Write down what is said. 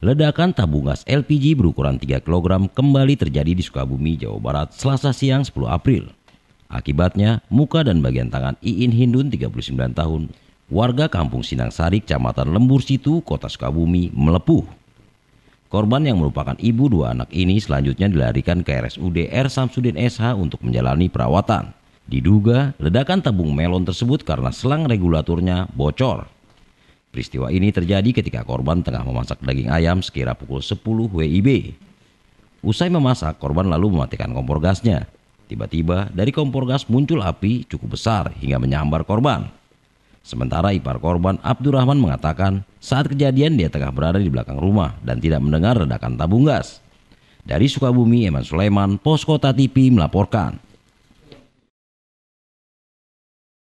Ledakan tabung gas LPG berukuran 3 kg kembali terjadi di Sukabumi, Jawa Barat selasa siang 10 April. Akibatnya, muka dan bagian tangan Iin Hindun 39 tahun, warga kampung Sinang Sarik, Kecamatan Lembur Situ, Kota Sukabumi, melepuh. Korban yang merupakan ibu dua anak ini selanjutnya dilarikan ke RSUD R Samsudin SH untuk menjalani perawatan. Diduga ledakan tabung melon tersebut karena selang regulatornya bocor. Peristiwa ini terjadi ketika korban tengah memasak daging ayam sekira pukul 10 WIB. Usai memasak, korban lalu mematikan kompor gasnya. Tiba-tiba dari kompor gas muncul api cukup besar hingga menyambar korban. Sementara ipar korban Abdurrahman mengatakan saat kejadian dia tengah berada di belakang rumah dan tidak mendengar ledakan tabung gas. Dari Sukabumi, Eman Sulaiman, Posko TV melaporkan.